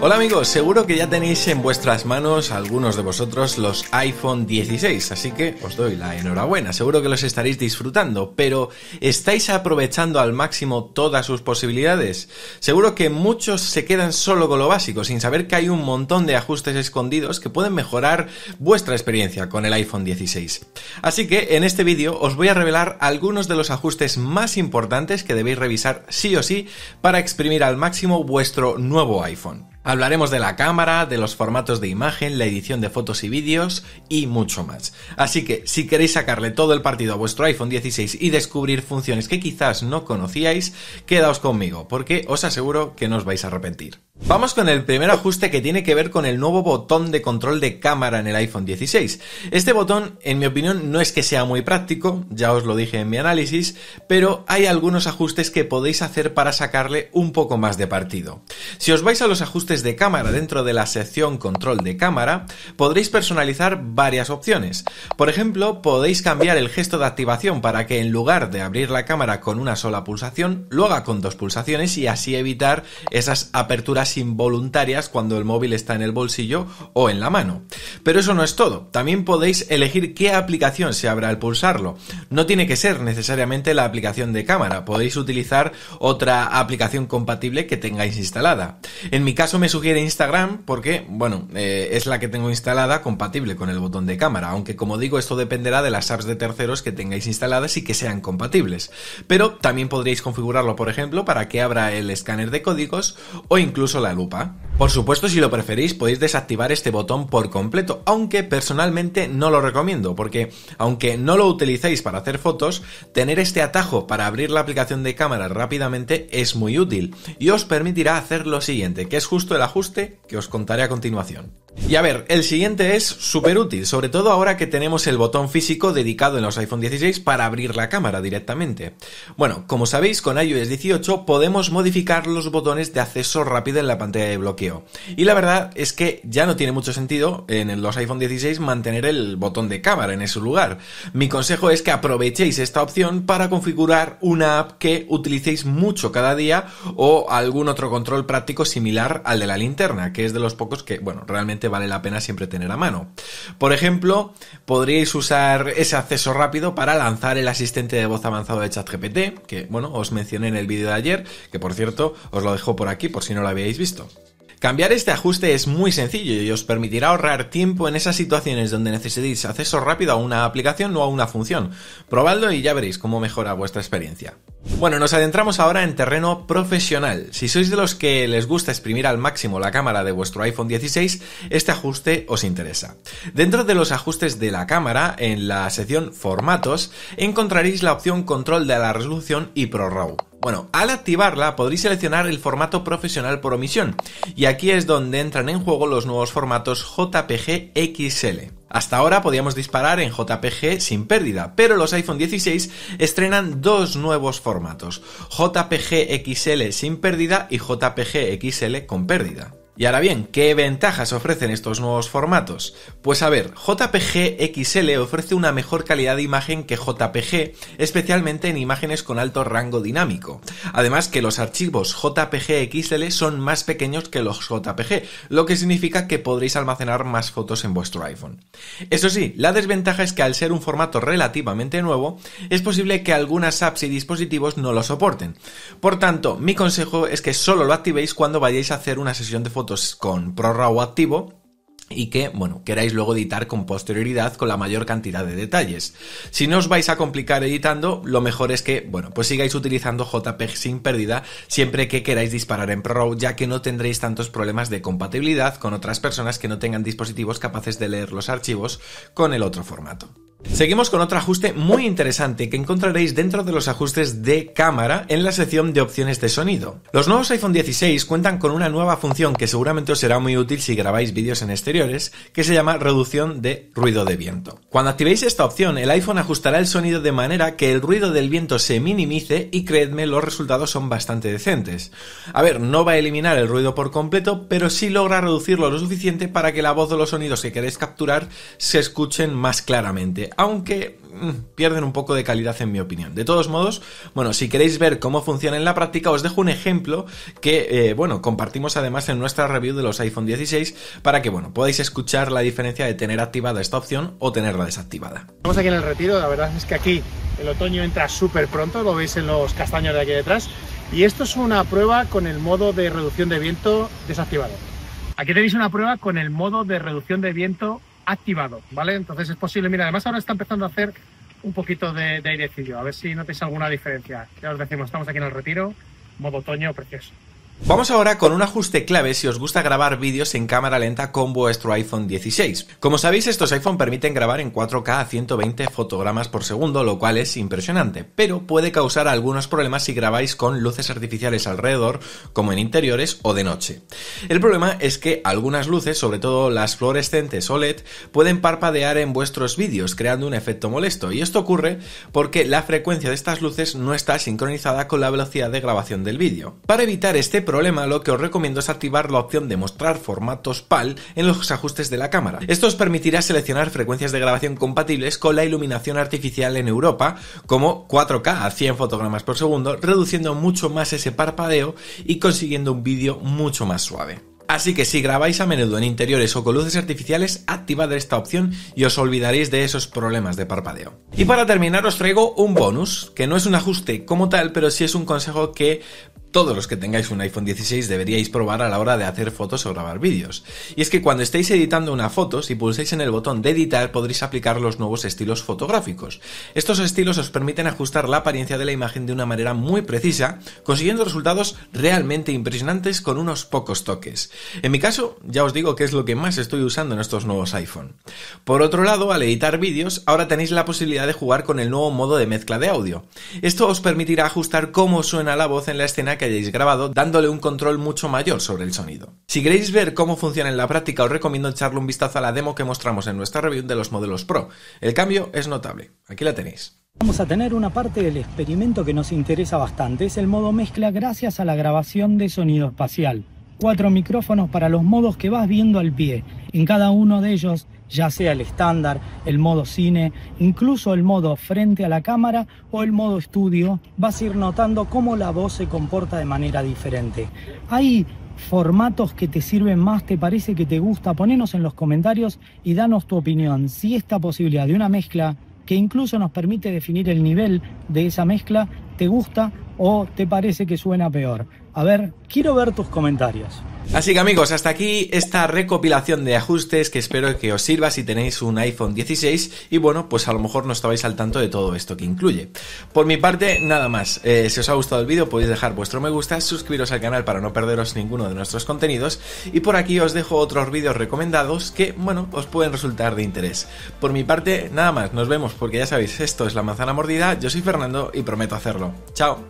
Hola amigos, seguro que ya tenéis en vuestras manos algunos de vosotros los iPhone 16, así que os doy la enhorabuena, seguro que los estaréis disfrutando, pero ¿estáis aprovechando al máximo todas sus posibilidades? Seguro que muchos se quedan solo con lo básico, sin saber que hay un montón de ajustes escondidos que pueden mejorar vuestra experiencia con el iPhone 16. Así que en este vídeo os voy a revelar algunos de los ajustes más importantes que debéis revisar sí o sí para exprimir al máximo vuestro nuevo iPhone. Hablaremos de la cámara, de los formatos de imagen, la edición de fotos y vídeos y mucho más. Así que si queréis sacarle todo el partido a vuestro iPhone 16 y descubrir funciones que quizás no conocíais, quedaos conmigo porque os aseguro que no os vais a arrepentir. Vamos con el primer ajuste que tiene que ver con el nuevo botón de control de cámara en el iPhone 16. Este botón, en mi opinión, no es que sea muy práctico, ya os lo dije en mi análisis, pero hay algunos ajustes que podéis hacer para sacarle un poco más de partido. Si os vais a los ajustes de cámara dentro de la sección control de cámara, podréis personalizar varias opciones. Por ejemplo, podéis cambiar el gesto de activación para que en lugar de abrir la cámara con una sola pulsación, lo haga con dos pulsaciones y así evitar esas aperturas involuntarias cuando el móvil está en el bolsillo o en la mano. Pero eso no es todo. También podéis elegir qué aplicación se abra al pulsarlo. No tiene que ser necesariamente la aplicación de cámara. Podéis utilizar otra aplicación compatible que tengáis instalada. En mi caso me sugiere Instagram porque, bueno, eh, es la que tengo instalada compatible con el botón de cámara. Aunque como digo, esto dependerá de las apps de terceros que tengáis instaladas y que sean compatibles. Pero también podréis configurarlo, por ejemplo, para que abra el escáner de códigos o incluso la lupa. Por supuesto, si lo preferís, podéis desactivar este botón por completo, aunque personalmente no lo recomiendo, porque aunque no lo utilicéis para hacer fotos, tener este atajo para abrir la aplicación de cámara rápidamente es muy útil y os permitirá hacer lo siguiente, que es justo el ajuste que os contaré a continuación. Y a ver, el siguiente es súper útil, sobre todo ahora que tenemos el botón físico dedicado en los iPhone 16 para abrir la cámara directamente. Bueno, como sabéis, con iOS 18 podemos modificar los botones de acceso rápido en la pantalla de bloqueo. Y la verdad es que ya no tiene mucho sentido en los iPhone 16 mantener el botón de cámara en ese lugar. Mi consejo es que aprovechéis esta opción para configurar una app que utilicéis mucho cada día o algún otro control práctico similar al de la linterna, que es de los pocos que, bueno, realmente vale la pena siempre tener a mano. Por ejemplo, podríais usar ese acceso rápido para lanzar el asistente de voz avanzado de ChatGPT, que bueno, os mencioné en el vídeo de ayer, que por cierto os lo dejo por aquí por si no lo habíais visto. Cambiar este ajuste es muy sencillo y os permitirá ahorrar tiempo en esas situaciones donde necesitáis acceso rápido a una aplicación o a una función. Probadlo y ya veréis cómo mejora vuestra experiencia. Bueno, nos adentramos ahora en terreno profesional. Si sois de los que les gusta exprimir al máximo la cámara de vuestro iPhone 16, este ajuste os interesa. Dentro de los ajustes de la cámara, en la sección Formatos, encontraréis la opción Control de la resolución y Pro bueno, al activarla podréis seleccionar el formato profesional por omisión y aquí es donde entran en juego los nuevos formatos JPG XL. Hasta ahora podíamos disparar en JPG sin pérdida, pero los iPhone 16 estrenan dos nuevos formatos, JPG XL sin pérdida y JPG XL con pérdida. Y ahora bien, ¿qué ventajas ofrecen estos nuevos formatos? Pues a ver, JPG XL ofrece una mejor calidad de imagen que JPG, especialmente en imágenes con alto rango dinámico. Además que los archivos JPG XL son más pequeños que los JPG, lo que significa que podréis almacenar más fotos en vuestro iPhone. Eso sí, la desventaja es que al ser un formato relativamente nuevo, es posible que algunas apps y dispositivos no lo soporten. Por tanto, mi consejo es que solo lo activéis cuando vayáis a hacer una sesión de fotos con ProRAW activo y que, bueno, queráis luego editar con posterioridad con la mayor cantidad de detalles. Si no os vais a complicar editando, lo mejor es que, bueno, pues sigáis utilizando JPEG sin pérdida siempre que queráis disparar en ProRAW, ya que no tendréis tantos problemas de compatibilidad con otras personas que no tengan dispositivos capaces de leer los archivos con el otro formato. Seguimos con otro ajuste muy interesante que encontraréis dentro de los ajustes de cámara en la sección de opciones de sonido. Los nuevos iPhone 16 cuentan con una nueva función que seguramente os será muy útil si grabáis vídeos en exteriores, que se llama reducción de ruido de viento. Cuando activéis esta opción, el iPhone ajustará el sonido de manera que el ruido del viento se minimice y creedme, los resultados son bastante decentes. A ver, no va a eliminar el ruido por completo, pero sí logra reducirlo lo suficiente para que la voz de los sonidos que queréis capturar se escuchen más claramente aunque mm, pierden un poco de calidad en mi opinión. De todos modos, bueno, si queréis ver cómo funciona en la práctica, os dejo un ejemplo que, eh, bueno, compartimos además en nuestra review de los iPhone 16 para que, bueno, podáis escuchar la diferencia de tener activada esta opción o tenerla desactivada. Estamos aquí en el retiro, la verdad es que aquí el otoño entra súper pronto, lo veis en los castaños de aquí detrás. Y esto es una prueba con el modo de reducción de viento desactivado. Aquí tenéis una prueba con el modo de reducción de viento activado, ¿vale? Entonces es posible, mira, además ahora está empezando a hacer un poquito de, de airecillo, a ver si notáis alguna diferencia. Ya os decimos, estamos aquí en el retiro, modo otoño, precioso. Vamos ahora con un ajuste clave si os gusta grabar vídeos en cámara lenta con vuestro iPhone 16. Como sabéis, estos iPhone permiten grabar en 4K a 120 fotogramas por segundo, lo cual es impresionante, pero puede causar algunos problemas si grabáis con luces artificiales alrededor, como en interiores o de noche. El problema es que algunas luces, sobre todo las fluorescentes LED, pueden parpadear en vuestros vídeos, creando un efecto molesto, y esto ocurre porque la frecuencia de estas luces no está sincronizada con la velocidad de grabación del vídeo. Para evitar este problema, lo que os recomiendo es activar la opción de mostrar formatos PAL en los ajustes de la cámara. Esto os permitirá seleccionar frecuencias de grabación compatibles con la iluminación artificial en Europa, como 4K a 100 fotogramas por segundo, reduciendo mucho más ese parpadeo y consiguiendo un vídeo mucho más suave. Así que si grabáis a menudo en interiores o con luces artificiales, activad esta opción y os olvidaréis de esos problemas de parpadeo. Y para terminar os traigo un bonus, que no es un ajuste como tal, pero sí es un consejo que todos los que tengáis un iPhone 16 deberíais probar a la hora de hacer fotos o grabar vídeos. Y es que cuando estéis editando una foto, si pulsáis en el botón de editar podréis aplicar los nuevos estilos fotográficos. Estos estilos os permiten ajustar la apariencia de la imagen de una manera muy precisa, consiguiendo resultados realmente impresionantes con unos pocos toques. En mi caso, ya os digo que es lo que más estoy usando en estos nuevos iPhone. Por otro lado, al editar vídeos, ahora tenéis la posibilidad de jugar con el nuevo modo de mezcla de audio. Esto os permitirá ajustar cómo suena la voz en la escena que grabado, dándole un control mucho mayor sobre el sonido. Si queréis ver cómo funciona en la práctica, os recomiendo echarle un vistazo a la demo que mostramos en nuestra review de los modelos Pro. El cambio es notable. Aquí la tenéis. Vamos a tener una parte del experimento que nos interesa bastante, es el modo mezcla gracias a la grabación de sonido espacial. Cuatro micrófonos para los modos que vas viendo al pie. En cada uno de ellos ya sea el estándar, el modo cine, incluso el modo frente a la cámara o el modo estudio, vas a ir notando cómo la voz se comporta de manera diferente. Hay formatos que te sirven más, te parece que te gusta, ponenos en los comentarios y danos tu opinión. Si esta posibilidad de una mezcla que incluso nos permite definir el nivel de esa mezcla, te gusta o te parece que suena peor. A ver, quiero ver tus comentarios. Así que amigos, hasta aquí esta recopilación de ajustes que espero que os sirva si tenéis un iPhone 16 y bueno, pues a lo mejor no estabais al tanto de todo esto que incluye. Por mi parte, nada más. Eh, si os ha gustado el vídeo podéis dejar vuestro me gusta, suscribiros al canal para no perderos ninguno de nuestros contenidos y por aquí os dejo otros vídeos recomendados que, bueno, os pueden resultar de interés. Por mi parte, nada más, nos vemos porque ya sabéis, esto es La Manzana Mordida, yo soy Fernando y prometo hacerlo. ¡Chao!